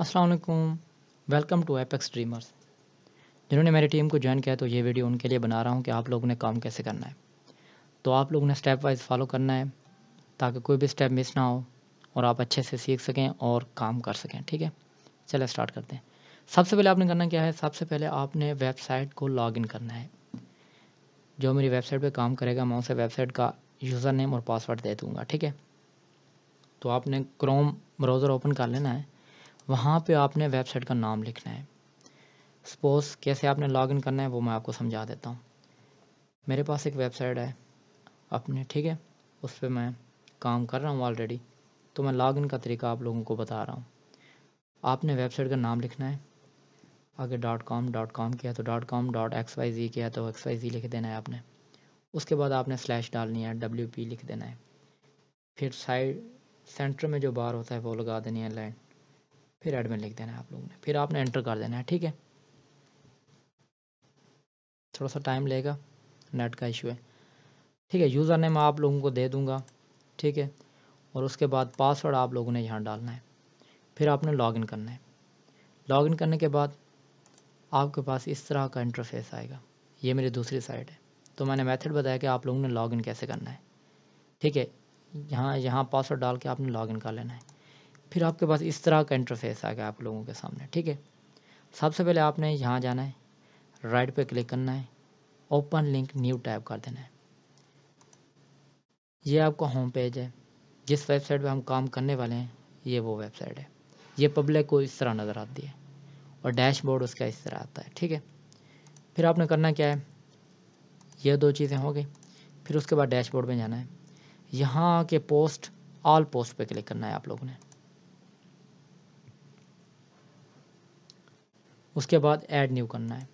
Aslam welcome to Apex Dreamers जिन्होंने मेरी team को ज्वाइन किया तो ये वीडियो उनके लिए बना रहा हूँ कि आप लोगों ने काम कैसे करना है तो आप लोगों ने स्टेप वाइज फॉलो करना है ताकि कोई भी स्टेप मिस ना हो और आप अच्छे से सीख सकें और काम कर सकें ठीक है चले स्टार्ट करते हैं सबसे पहले आपने करना क्या है सबसे पहले आपने वेबसाइट को लॉगिन करना है जो मेरी वेबसाइट पर काम करेगा मैं उसे वेबसाइट का यूज़र नेम और पासवर्ड दे दूँगा ठीक है तो आपने क्रोम ब्राउज़र ओपन कर लेना है वहाँ पे आपने वेबसाइट का नाम लिखना है सपोज़ कैसे आपने लॉगिन करना है वो मैं आपको समझा देता हूँ मेरे पास एक वेबसाइट है अपने ठीक है उस पर मैं काम कर रहा हूँ ऑलरेडी तो मैं लॉगिन का तरीका आप लोगों को बता रहा हूँ आपने वेबसाइट का नाम लिखना है आगे डॉट कॉम डॉट कॉम किया तो dot com dot X Y G किया तो एक्स वाई जी लिख देना है आपने उसके बाद आपने स्लैश डालनी है डब्ल्यू पी लिख देना है फिर साइड सेंटर में जो बार होता है वो लगा देनी है लाइन फिर एडमिन लिख देना है आप लोगों ने फिर आपने एंटर कर देना है ठीक है थोड़ा सा टाइम लेगा नेट का इशू है ठीक है यूज़र नेम आप लोगों को दे दूंगा ठीक है और उसके बाद पासवर्ड आप लोगों ने यहाँ डालना है फिर आपने लॉगिन करना है लॉगिन करने के बाद आपके पास इस तरह का इंटरफेस आएगा ये मेरी दूसरी साइड है तो मैंने मेथड बताया कि आप लोगों ने लॉगिन कैसे करना है ठीक है यहाँ यहाँ पासवर्ड डाल के आपने लॉगिन कर लेना है फिर आपके पास इस तरह का इंटरफेस आ गया आप लोगों के सामने ठीक है सबसे पहले आपने यहाँ जाना है राइट पे क्लिक करना है ओपन लिंक न्यू टैब कर देना है ये आपका होम पेज है जिस वेबसाइट पे हम काम करने वाले हैं ये वो वेबसाइट है ये पब्लिक को इस तरह नज़र आती है और डैशबोर्ड उसका इस तरह आता है ठीक है फिर आपने करना क्या है ये दो चीज़ें हो गई फिर उसके बाद डैशबोर्ड में जाना है यहाँ के पोस्ट ऑल पोस्ट पे क्लिक करना है आप लोगों ने उसके बाद ऐड न्यू करना है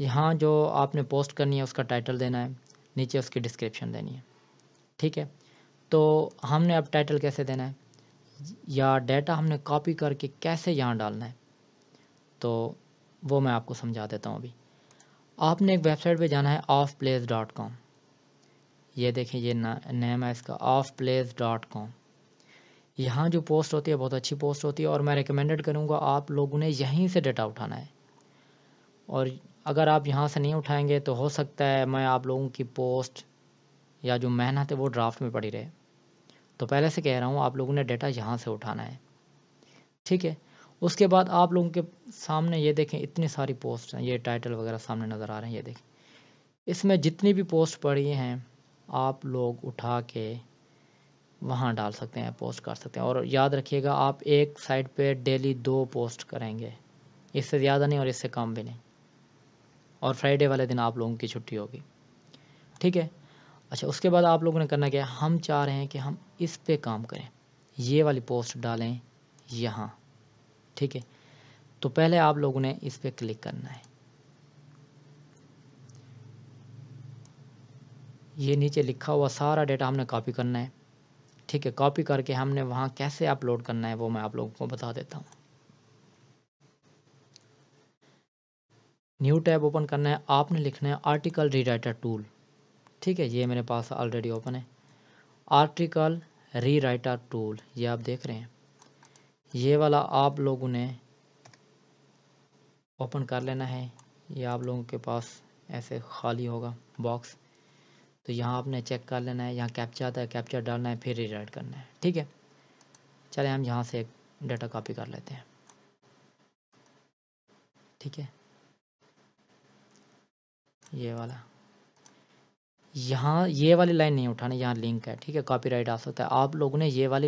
यहाँ जो आपने पोस्ट करनी है उसका टाइटल देना है नीचे उसकी डिस्क्रिप्शन देनी है ठीक है तो हमने अब टाइटल कैसे देना है या डाटा हमने कॉपी करके कैसे यहाँ डालना है तो वो मैं आपको समझा देता हूँ अभी आपने एक वेबसाइट पे जाना है ऑफ प्लेस डॉट कॉम ये देखें ये ना नेम है इसका ऑफ प्लेस डॉट कॉम यहाँ जो पोस्ट होती है बहुत अच्छी पोस्ट होती है और मैं रिकमेंडेड करूँगा आप लोगों ने यहीं से डेटा उठाना है और अगर आप यहाँ से नहीं उठाएंगे तो हो सकता है मैं आप लोगों की पोस्ट या जो मेहनत है वो ड्राफ्ट में पड़ी रहे तो पहले से कह रहा हूँ आप लोगों ने डेटा यहाँ से उठाना है ठीक है उसके बाद आप लोगों के सामने ये देखें इतनी सारी पोस्ट हैं ये टाइटल वगैरह सामने नज़र आ रहे हैं ये देखें इसमें जितनी भी पोस्ट पड़ी हैं आप लोग उठा के वहाँ डाल सकते हैं पोस्ट कर सकते हैं और याद रखिएगा आप एक साइट पे डेली दो पोस्ट करेंगे इससे ज़्यादा नहीं और इससे कम भी नहीं और फ्राइडे वाले दिन आप लोगों की छुट्टी होगी ठीक है अच्छा उसके बाद आप लोगों ने करना क्या हम चाह रहे हैं कि हम इस पे काम करें ये वाली पोस्ट डालें यहाँ ठीक है तो पहले आप लोगों ने इस पर क्लिक करना है ये नीचे लिखा हुआ सारा डेटा हमने कॉपी करना है ठीक है कॉपी करके हमने वहाँ कैसे अपलोड करना है वो मैं आप लोगों को बता देता हूँ न्यू टैब ओपन करना है आपने लिखना है आर्टिकल रीराइटर टूल ठीक है ये मेरे पास ऑलरेडी ओपन है आर्टिकल रीराइटर टूल ये आप देख रहे हैं ये वाला आप लोगों ने ओपन कर लेना है ये आप लोगों के पास ऐसे खाली होगा बॉक्स तो यहाँ आपने चेक कर लेना है यहाँ कैप्चा आता है कैप्चा डालना है फिर रिराइट करना है ठीक है चले हम यहाँ से डाटा कॉपी कर लेते हैं ठीक है ये वाला यहाँ ये वाली लाइन नहीं उठानी यहाँ लिंक है ठीक है कॉपीराइट आ सकता है आप लोगों ने ये वाली